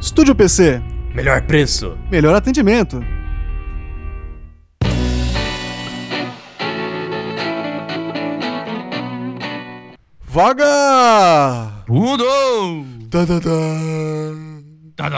Estúdio PC. Melhor preço. Melhor atendimento. Vaga! Mudou! Tá, tá, tá. Tá,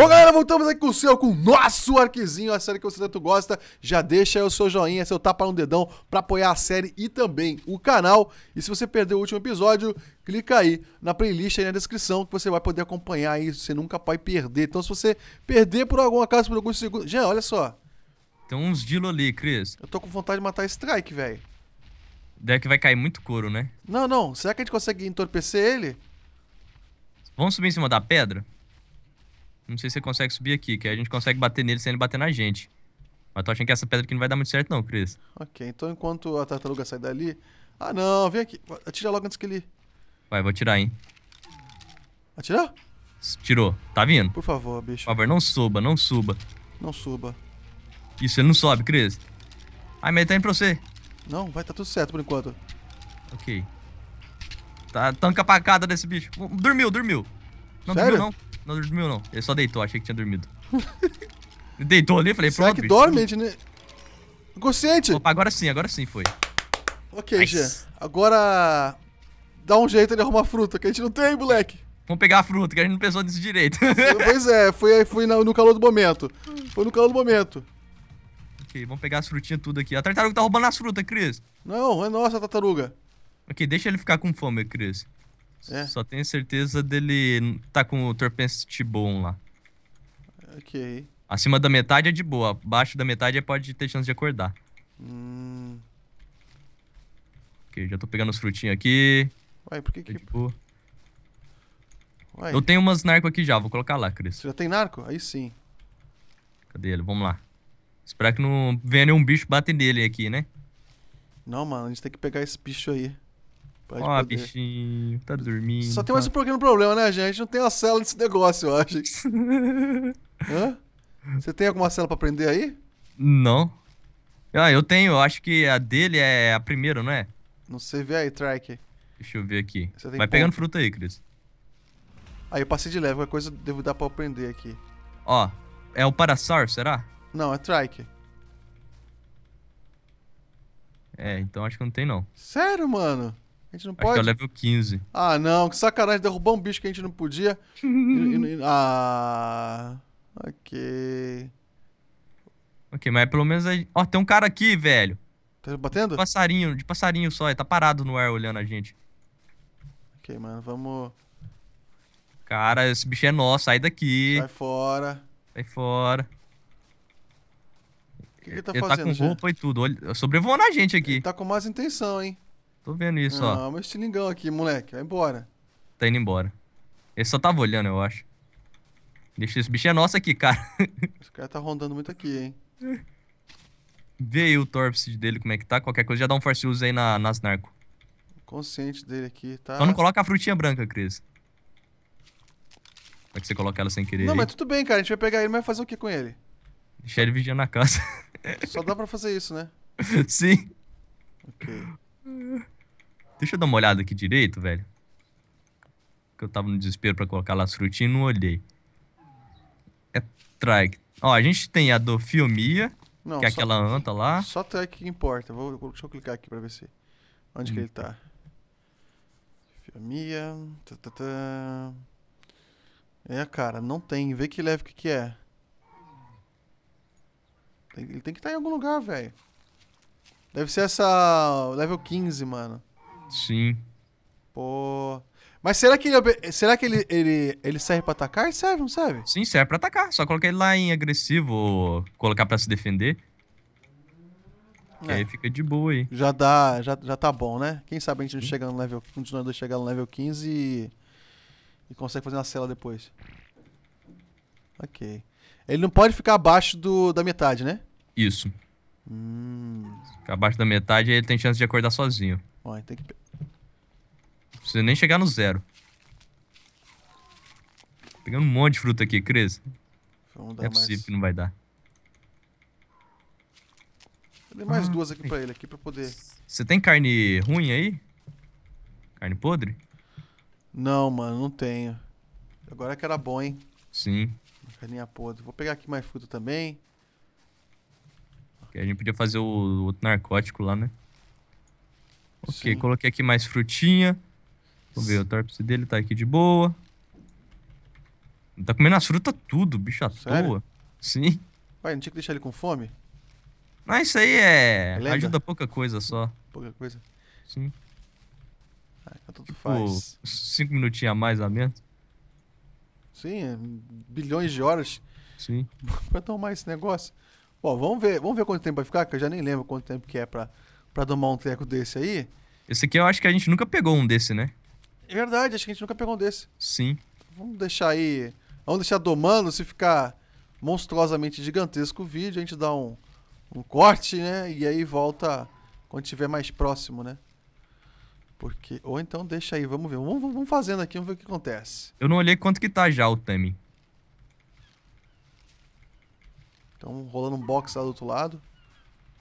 Bom, galera, voltamos aqui com o seu, com o nosso arquizinho, a série que você tanto gosta. Já deixa aí o seu joinha, seu tapa no dedão para apoiar a série e também o canal. E se você perdeu o último episódio, clica aí na playlist aí na descrição que você vai poder acompanhar isso. Você nunca pode perder. Então, se você perder por algum acaso, por alguns segundos. Jean, olha só. Tem uns dilo ali, Cris. Eu tô com vontade de matar Strike, velho. Deve que vai cair muito couro, né? Não, não. Será que a gente consegue entorpecer ele? Vamos subir em cima da pedra? Não sei se você consegue subir aqui, que aí a gente consegue bater nele sem ele bater na gente. Mas tô achando que essa pedra aqui não vai dar muito certo não, Cris. Ok, então enquanto a tartaruga sai dali... Ah, não, vem aqui. Atira logo antes que ele... Vai, vou atirar, hein. Atirou? Tirou. Tá vindo? Por favor, bicho. Por favor, não suba, não suba. Não suba. Isso, ele não sobe, Cris. Ai, mas ele tá indo pra você. Não, vai, tá tudo certo por enquanto. Ok. Tá, tanca pra pacada desse bicho. Hum, dormiu, dormiu. Não Sério? dormiu, não. Não dormiu, não. Ele só deitou, achei que tinha dormido. deitou ali, falei, Será pronto, que bicho. dorme, né? Inconsciente! Opa, agora sim, agora sim foi. Ok, nice. Jean. Agora dá um jeito de arrumar fruta, que a gente não tem, moleque. Vamos pegar a fruta, que a gente não pensou nisso direito. pois é, foi, foi no calor do momento. Foi no calor do momento. Ok, vamos pegar as frutinhas tudo aqui. A tartaruga tá roubando as frutas, Cris. Não, é nossa tartaruga. Ok, deixa ele ficar com fome, Cris. É. Só tenho certeza dele tá com o Torpensity bom lá. Ok. Acima da metade é de boa, abaixo da metade é pode ter chance de acordar. Hum. Ok, já tô pegando os frutinhos aqui. Uai, por que que... Tá Uai. Eu tenho umas narco aqui já, vou colocar lá, Cris. Você já tem narco? Aí sim. Cadê ele? Vamos lá. Esperar que não venha nenhum bicho bater nele aqui, né? Não, mano, a gente tem que pegar esse bicho aí. Pode Ó, poder. bichinho, tá dormindo. Só tem tá. mais um pequeno problema, né, gente? A gente não tem a cela desse negócio, eu acho. Hã? Você tem alguma cela pra aprender aí? Não. Ah, eu tenho, eu acho que a dele é a primeira, não é? Não sei, vê aí, Trike. Deixa eu ver aqui. Vai ponto. pegando fruta aí, Cris. Aí eu passei de leve, qualquer coisa devo dar pra aprender aqui. Ó, é o Parasaur, será? Não, é Trike. É, então acho que não tem não. Sério, mano? A gente não Acho pode. que é o level 15. Ah, não, que sacanagem, derrubar um bicho que a gente não podia. e, e, e, ah. Ok. Ok, mas pelo menos aí. Ó, tem um cara aqui, velho. Tá batendo? De passarinho, de passarinho só, ele tá parado no ar olhando a gente. Ok, mano, vamos. Cara, esse bicho é nosso, sai daqui. Sai fora. Sai fora. O que, ele tá ele tá fazendo? Ele tá com roupa e tudo. Olha, sobrevoando a gente aqui. Ele tá com mais intenção, hein? Tô vendo isso, ó. Ah, meu estilingão aqui, moleque. Vai embora. Tá indo embora. Ele só tava olhando, eu acho. Deixa esse bicho é nosso aqui, cara. Esse cara tá rondando muito aqui, hein? Vê aí o Torpseed dele como é que tá. Qualquer coisa, já dá um force use aí na, nas narco. Consciente dele aqui, tá? Só não coloca a frutinha branca, Cris. Pode você coloque ela sem querer. Não, aí. mas tudo bem, cara. A gente vai pegar ele, mas vai fazer o que com ele? Deixar ele vigiando na casa. Só dá pra fazer isso, né? Sim. Ok. Deixa eu dar uma olhada aqui direito, velho. Que eu tava no desespero pra colocar lá as frutinhas e não olhei. É track. Ó, a gente tem a do não, que é aquela anta lá. Só track que importa. Vou, deixa eu clicar aqui pra ver se... Onde hum. que ele tá. Fiomia... Tá, tá, tá. É, cara, não tem. Vê que leve que que é. Ele tem que estar tá em algum lugar, velho. Deve ser essa level 15, mano. Sim. Pô. Mas será que ele, será que ele, ele, ele serve pra atacar? Serve, não serve? Sim, serve pra atacar. Só colocar ele lá em agressivo ou colocar pra se defender. É. Aí fica de boa aí. Já dá, já, já tá bom, né? Quem sabe a gente não uhum. chega no level, continuando chegar no level 15 e, e consegue fazer uma cela depois. Ok. Ele não pode ficar abaixo do, da metade, né? Isso. Hum. Ficar abaixo da metade, ele tem chance de acordar sozinho. Ó, tem que precisa nem chegar no zero. Pegando um monte de fruta aqui, Cris. Vamos dar é possível mais... que não vai dar. Eu dei mais ah, duas aqui tem... pra ele, aqui pra poder... Você tem carne ruim aí? Carne podre? Não, mano, não tenho. Agora que era bom, hein? Sim. Uma carninha podre. Vou pegar aqui mais fruta também. a gente podia fazer o outro narcótico lá, né? Ok, Sim. coloquei aqui mais frutinha. Vamos ver, o torpse dele tá aqui de boa. tá comendo as frutas tudo, bicho à Sério? toa. Sim. Ué, não tinha que deixar ele com fome? Ah, isso aí é... é lenda. Ajuda pouca coisa só. Pouca coisa? Sim. Ah, tudo então tipo, faz. cinco minutinhos a mais, a menos. Sim, bilhões de horas. Sim. pra tomar esse negócio. Bom, vamos ver, vamos ver quanto tempo vai ficar, que eu já nem lembro quanto tempo que é pra, pra tomar um treco desse aí. Esse aqui eu acho que a gente nunca pegou um desse, né? É verdade, acho que a gente nunca pegou um desse. Sim. Vamos deixar aí. Vamos deixar domando, se ficar monstruosamente gigantesco o vídeo, a gente dá um, um corte, né? E aí volta quando tiver mais próximo, né? Porque. Ou então deixa aí, vamos ver. Vamos, vamos fazendo aqui, vamos ver o que acontece. Eu não olhei quanto que tá já o Tami. Então rolando um box lá do outro lado.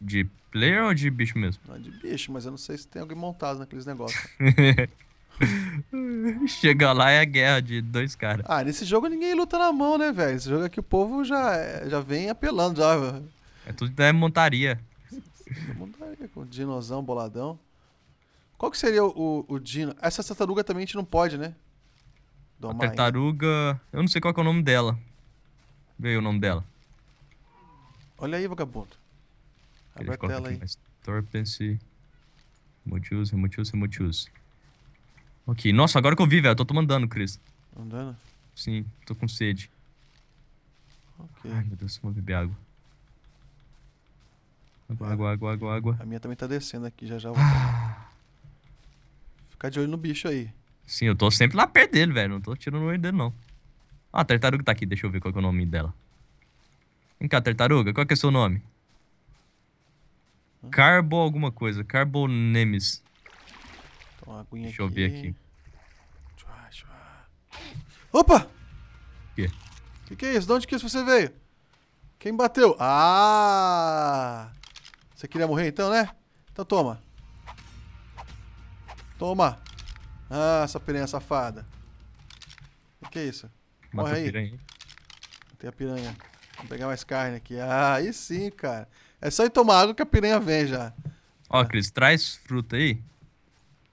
De player ou de bicho mesmo? Não, de bicho, mas eu não sei se tem alguém montado naqueles negócios. Chega lá é a guerra de dois caras. Ah, nesse jogo ninguém luta na mão, né, velho? Esse jogo aqui é o povo já, já vem apelando, já. É tudo é montaria. montaria, com dinosão boladão. Qual que seria o, o, dino? Essa tartaruga também a gente não pode, né? a tartaruga... Eu não sei qual é o nome dela. Veio o nome dela. Olha aí, vagabundo. Abre a tela aí. Torpency. Remote use, remote use, remote use. Ok. Nossa, agora que eu vi, velho, eu tô mandando, Cris. Tá andando? Sim, tô com sede. Ok. Ai, meu Deus, eu vou beber água. Água, água, água, água, água. A minha também tá descendo aqui, já já ah. Ficar de olho no bicho aí. Sim, eu tô sempre lá perto dele, velho. Não tô tirando o olho dele, não. Ah, a tartaruga tá aqui. Deixa eu ver qual é o nome dela. Vem cá, tartaruga. Qual que é o seu nome? Hã? Carbo alguma coisa. Carbonemes aguinha Deixa aqui. Deixa eu ver aqui. Chua, chua. Opa! O quê? Que que é isso? De onde que isso você veio? Quem bateu? Ah! Você queria morrer então, né? Então toma. Toma. Ah, essa piranha safada. O que, que é isso? Morre aí. Tem a piranha. Vou pegar mais carne aqui. Ah, aí sim, cara. É só ir tomar água que a piranha vem já. Ó, Cris, traz fruta aí.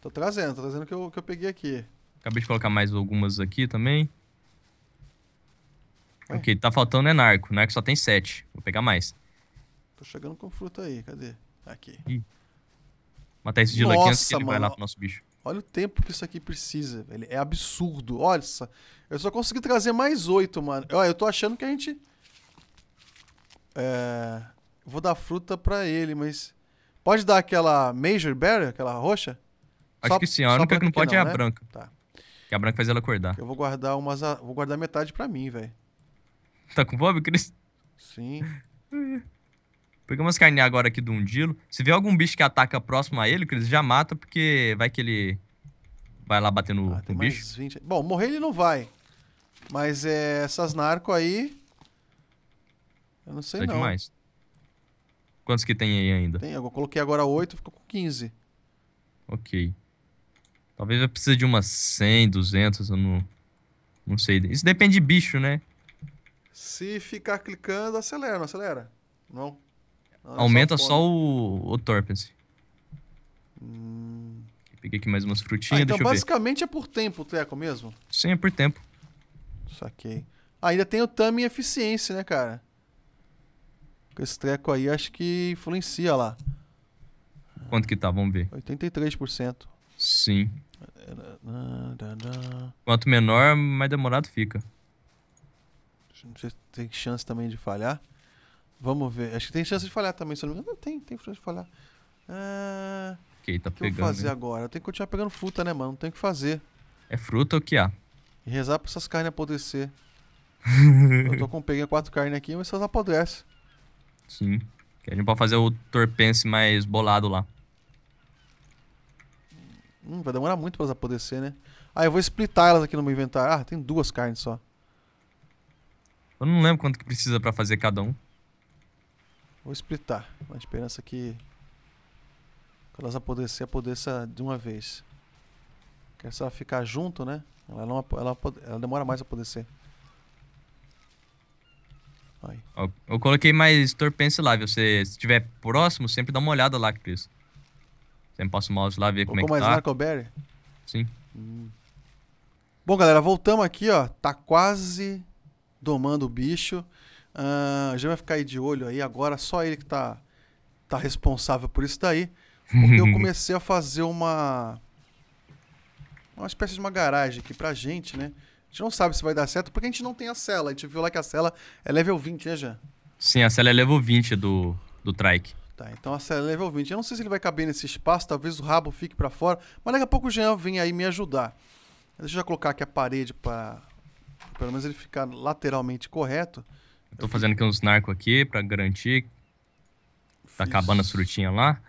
Tô trazendo, tô trazendo o que eu, que eu peguei aqui. Acabei de colocar mais algumas aqui também. É. Ok, tá faltando é narco. Narco só tem sete. Vou pegar mais. Tô chegando com fruta aí, cadê? Tá aqui. Ih. Matar esse Nossa, de antes que ele mano. vai lá pro nosso bicho. Olha o tempo que isso aqui precisa, velho. É absurdo. Olha só. Eu só consegui trazer mais oito, mano. Olha, eu tô achando que a gente... É... Vou dar fruta pra ele, mas... Pode dar aquela Major Berry, aquela roxa? Acho só, que sim. A única que não pode não, é a né? branca. Tá. Que a branca faz ela acordar. Eu vou guardar umas. Vou guardar metade pra mim, velho. Tá com fome, Cris? Sim. Pegamos umas carninhas agora aqui do Undilo. Se vê algum bicho que ataca próximo a ele, Cris, já mata, porque vai que ele vai lá batendo no, ah, bicho. 20... Bom, morrer ele não vai. Mas é, essas narco aí. Eu não sei, tá não. demais. Quantos que tem aí ainda? Tem, eu coloquei agora 8, ficou com 15. Ok. Talvez eu precise de umas 100, 200, eu não, não sei. Isso depende de bicho, né? Se ficar clicando, acelera, não acelera? Não. não Aumenta só, só o, o Torpence. Hum... Peguei aqui mais umas frutinhas, ah, então basicamente ver. é por tempo o treco mesmo? Sim, é por tempo. Saquei. Ah, ainda tem o e Eficiência, né, cara? Esse treco aí acho que influencia lá. Quanto que tá? Vamos ver. 83%. Sim. Quanto menor, mais demorado fica. Tem chance também de falhar. Vamos ver. Acho que tem chance de falhar também. Se não... não tem, tem chance de falhar. Ah, okay, tá o que pegando, eu vou fazer né? agora? Eu tenho que continuar pegando fruta, né, mano? Não tem o que fazer. É fruta ou que há? E rezar pra essas carnes apodrecer. eu tô com peguei quatro carnes aqui, mas elas apodrecem. Sim. Que a gente pode fazer o torpense mais bolado lá. Hum, vai demorar muito pra elas apodrecer, né? Ah, eu vou splitar elas aqui no meu inventário. Ah, tem duas carnes só. Eu não lembro quanto que precisa pra fazer cada um. Vou splitar. A esperança que... Quando elas apodrecer, apodreça de uma vez. Porque se ela ficar junto, né? Ela, não, ela, ela demora mais a apodrecer. Aí. Eu, eu coloquei mais torpense lá, viu? Se estiver próximo, sempre dá uma olhada lá, Cris. Sempre passa o mouse lá, ver como é que mais tá. Narcoberry? Sim. Hum. Bom, galera, voltamos aqui, ó. Tá quase domando o bicho. Uh, já vai ficar aí de olho aí agora. Só ele que tá, tá responsável por isso daí. Porque eu comecei a fazer uma... Uma espécie de uma garagem aqui pra gente, né? A gente não sabe se vai dar certo, porque a gente não tem a cela. A gente viu lá que a cela é level 20, né, já? Sim, a cela é level 20 do, do trike. Tá, então é a level 20. Eu não sei se ele vai caber nesse espaço, talvez o rabo fique para fora, mas daqui a pouco o Jean vem aí me ajudar. Deixa eu já colocar aqui a parede para pelo menos ele ficar lateralmente correto. Eu tô fazendo aqui uns narcos aqui para garantir. Tá fiz... acabando as frutinhas lá.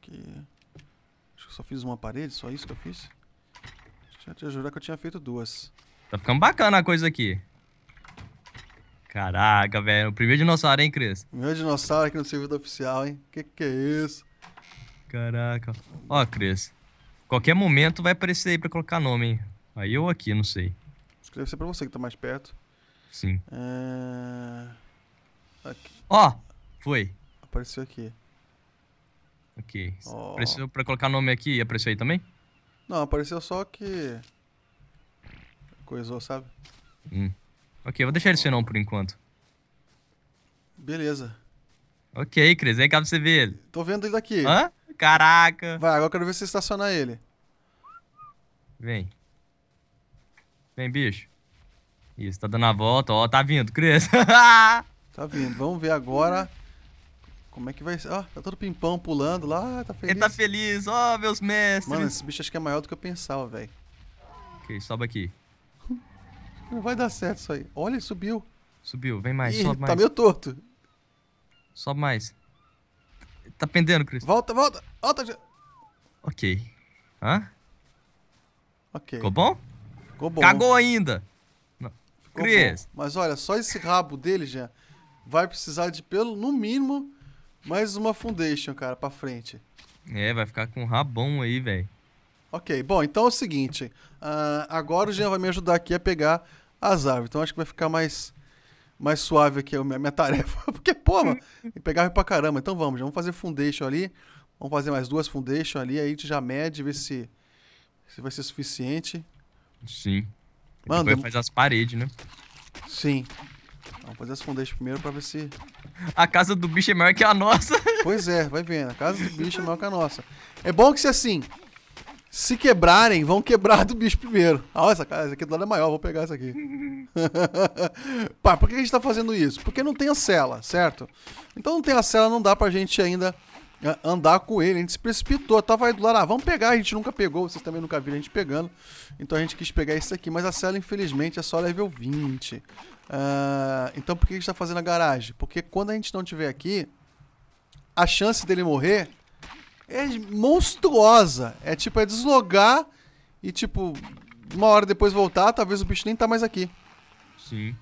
Aqui. Acho que eu só fiz uma parede, só isso que eu fiz. Deixa eu te jurar que eu tinha feito duas. Tá ficando bacana a coisa aqui. Caraca, velho. O primeiro dinossauro, hein, Cris? Primeiro dinossauro aqui no servidor oficial, hein? Que que é isso? Caraca. Ó, Cris. Qualquer momento vai aparecer aí pra colocar nome, hein? Aí ou aqui, não sei. Deve ser pra você que tá mais perto. Sim. É... Ó, foi. Apareceu aqui. Ok. Oh. Apareceu pra colocar nome aqui e apareceu aí também? Não, apareceu só que. Coisou, sabe? Hum. Ok, eu vou deixar ele senão por enquanto. Beleza. Ok, Cris, vem cá pra você ver ele. Tô vendo ele daqui. Hã? Caraca. Vai, agora eu quero ver você estacionar ele. Vem. Vem, bicho. Isso, tá dando a volta, ó, tá vindo, Cris. tá vindo, vamos ver agora como é que vai ser. Ó, tá todo pimpão pulando lá, tá feliz. Ele tá feliz, ó, meus mestres. Mano, esse bicho acho que é maior do que eu pensava, velho. Ok, sobe aqui. Não vai dar certo isso aí. Olha, ele subiu. Subiu, vem mais, Ih, sobe tá mais. Tá meio torto. Sobe mais. Tá pendendo, Cris. Volta, volta, volta. Ok. Hã? Ok. Ficou bom? Ficou bom. Cagou ainda. Não. Ficou Cris. Bom. Mas olha, só esse rabo dele já vai precisar de pelo, no mínimo, mais uma foundation, cara, pra frente. É, vai ficar com um rabão aí, velho. Ok, bom, então é o seguinte. Uh, agora o Jean vai me ajudar aqui a pegar as árvores. Então acho que vai ficar mais, mais suave aqui a minha, minha tarefa. Porque, pô, mano, pegar árvore pra caramba. Então vamos, já vamos fazer foundation ali. Vamos fazer mais duas foundation ali. Aí a gente já mede, vê se, se vai ser suficiente. Sim. Mano, vai fazer as paredes, né? Sim. Vamos fazer as foundation primeiro pra ver se. A casa do bicho é maior que a nossa. Pois é, vai vendo. A casa do bicho é maior que a nossa. É bom que se assim se quebrarem, vão quebrar do bicho primeiro. Ah, olha essa casa essa aqui do lado é maior, vou pegar essa aqui. Pá, por que a gente tá fazendo isso? Porque não tem a cela, certo? Então não tem a cela, não dá pra gente ainda ah, andar com ele. A gente se precipitou, tava aí do lado, ah, vamos pegar, a gente nunca pegou, vocês também nunca viram a gente pegando. Então a gente quis pegar isso aqui, mas a cela, infelizmente, é só level 20. Uh, ah, então por que a gente tá fazendo a garagem? Porque quando a gente não tiver aqui, a chance dele morrer é monstruosa. É tipo, é deslogar e, tipo, uma hora depois voltar, talvez o bicho nem tá mais aqui. Sim.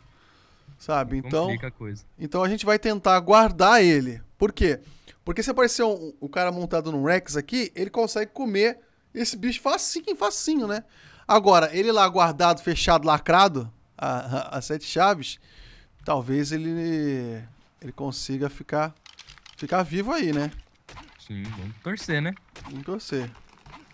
Sabe? Então. A coisa. Então a gente vai tentar guardar ele. Por quê? Porque se aparecer um, o cara montado num Rex aqui, ele consegue comer esse bicho facinho, facinho, né? Agora, ele lá guardado, fechado, lacrado, a, a, a sete chaves, talvez ele ele consiga ficar ficar vivo aí, né? Sim, vamos torcer, né? Vamos torcer.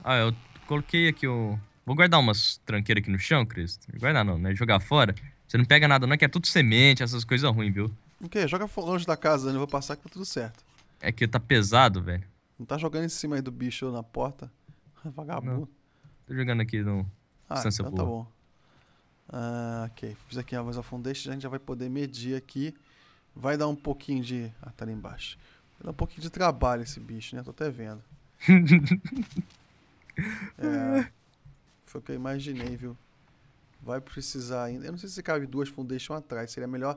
Ah, eu coloquei aqui o... Vou guardar umas tranqueiras aqui no chão, Cris. Guardar não, né? Jogar fora. Você não pega nada não, que é tudo semente, essas coisas ruins, viu? O quê? Joga longe da casa, né? eu vou passar que tá tudo certo. É que tá pesado, velho. Não tá jogando em cima aí do bicho na porta? Vagabundo. Não. Tô jogando aqui no... Ah, então tá boa. tá bom. Ah, ok, fiz aqui a voz a foundation, a gente já vai poder medir aqui. Vai dar um pouquinho de... Ah, tá ali embaixo. Dá um pouquinho de trabalho esse bicho, né? Tô até vendo. é, foi o que eu imaginei, viu? Vai precisar ainda. Eu não sei se cabe duas foundation atrás. Seria melhor.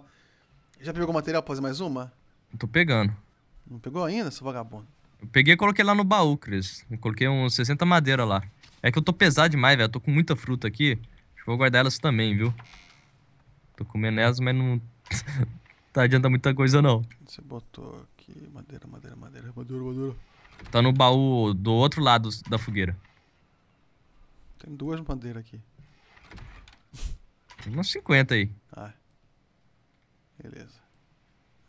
Já pegou material pra fazer mais uma? tô pegando. Não pegou ainda, seu vagabundo? Eu peguei e coloquei lá no baú, Cris. Eu coloquei uns 60 madeira lá. É que eu tô pesado demais, velho. tô com muita fruta aqui. Vou guardar elas também, viu? Tô comendo elas, mas não. tá adianta muita coisa, não. Você botou aqui. Madeira, madeira, madeira, madeira, madeira. Tá no baú do outro lado da fogueira. Tem duas madeiras aqui. Tem uns 50 aí. Ah. Beleza.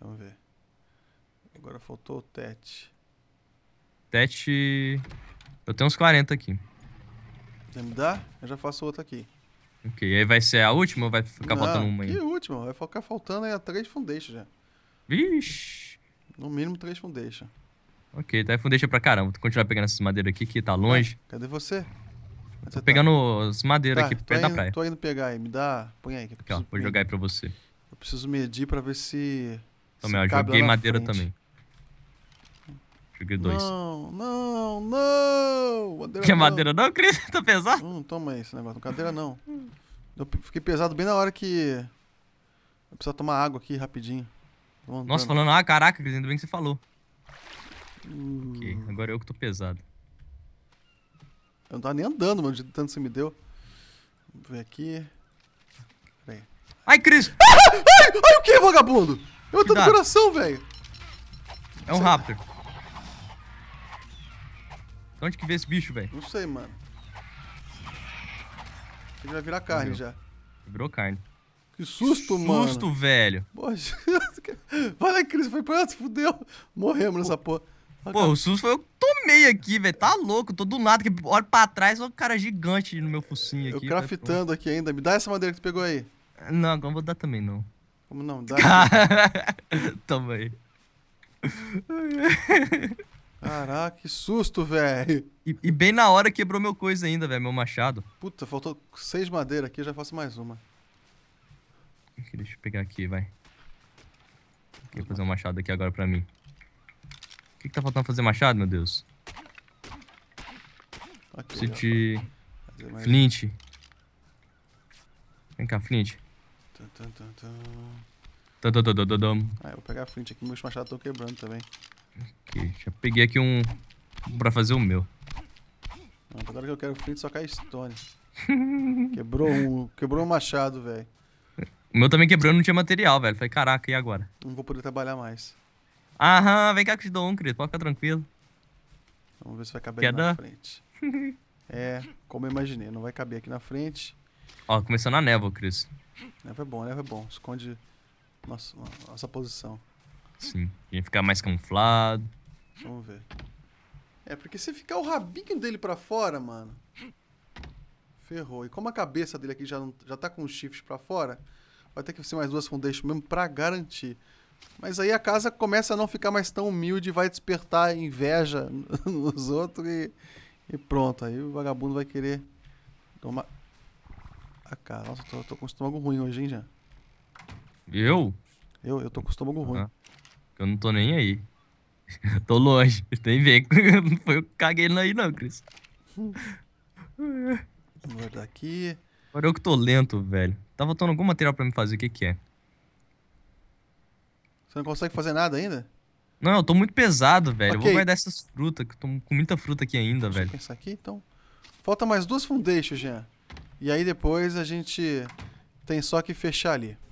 Vamos ver. Agora faltou o tete. Tete. Eu tenho uns 40 aqui. Você me dá? Eu já faço outra aqui. Ok, e aí vai ser a última ou vai ficar Não, faltando uma aí? Que última? Vai ficar faltando aí a três foundation já. Vixe. No mínimo três fundeixa. Ok, tá fundeixa pra caramba. Vou continuar pegando essas madeiras aqui que tá, tá. longe. É, cadê você? Onde tô tá- pegando as madeiras tá, aqui perto indo, da praia. Tô indo pegar aí, me dá. Põe aí. Que aqui, ó, vou jogar aí pra você. Eu preciso medir pra ver se. Também, ó, joguei madeira frente. também. Joguei dois. Não, não, não! Madeira Quer não. madeira não, Cris? tá pesado? Não, hum, toma aí esse negócio. Cadeira não. Eu fiquei pesado bem na hora que. Eu preciso tomar água aqui rapidinho. Montando. Nossa, falando, ah, caraca, ainda bem que você falou. Hum. Ok, agora eu que tô pesado. Eu não tava nem andando, mano, de tanto que você me deu. Vamos ver aqui. Peraí. Ai, Cris! Ah, ah ai, ai, o que, vagabundo? Eu tô no coração, velho. É um sei. raptor. onde que vê esse bicho, velho? Não sei, mano. Ele vai virar carne Morreu. já. Virou carne. Que susto, mano. Que susto, velho. Poxa, lá, Cris, foi pra fudeu. Morremos nessa porra. Pô, o susto foi eu tomei aqui, velho. Tá louco, tô do nada. Que olho pra trás, olha um cara gigante no meu focinho aqui. Eu craftando aqui ainda. Me dá essa madeira que tu pegou aí. Não, agora não vou dar também, não. Como não? Dá. Toma aí. Caraca, que susto, velho. E, e, bem na hora quebrou meu coisa ainda, velho, meu machado. Puta, faltou seis madeiras aqui, já faço mais uma deixa eu pegar aqui, vai. Vou fazer um machado aqui agora pra mim. O que, que tá faltando fazer machado, meu Deus? Aqui, Preciso de... Flint. Vem cá, Flint. Tum, tum, tum, tum. Tum, tum, Ah, eu vou pegar a Flint aqui, meus machados estão quebrando também. Ok, já peguei aqui um pra fazer o meu. Não, que eu quero Flint só cai Stone. quebrou um, quebrou um machado, velho. O meu também quebrou, não tinha material, velho. Falei, caraca, e agora? Não vou poder trabalhar mais. Aham, vem cá que eu te dou um, querido. Pode ficar tranquilo. Vamos ver se vai caber aqui na frente. é, como eu imaginei, não vai caber aqui na frente. Ó, começou na névoa, Cris. Névoa é bom, névoa é bom. Esconde nossa, nossa posição. Sim, a gente ficar mais camuflado. Vamos ver. É, porque se ficar o rabinho dele pra fora, mano... Ferrou. E como a cabeça dele aqui já, não, já tá com o chifres pra fora, vai ter que ser mais duas foundation mesmo para garantir. Mas aí a casa começa a não ficar mais tão humilde, vai despertar inveja nos outros e, e pronto. Aí o vagabundo vai querer tomar. Ah, casa nossa, tô, tô com estômago ruim hoje, hein, já Eu? Eu, eu tô com estômago ruim. Ah, eu não tô nem aí. tô longe. Tem ver. Não foi eu que caguei aí, não, Cris. Vou guardar aqui. Agora eu que tô lento, velho. Tá faltando algum material pra me fazer, o que que é? Você não consegue fazer nada ainda? Não, eu tô muito pesado, velho. Okay. Eu vou guardar essas frutas, que eu tô com muita fruta aqui ainda, Deixa velho. Deixa aqui, então. Falta mais duas fundations, Jean. E aí depois a gente tem só que fechar ali.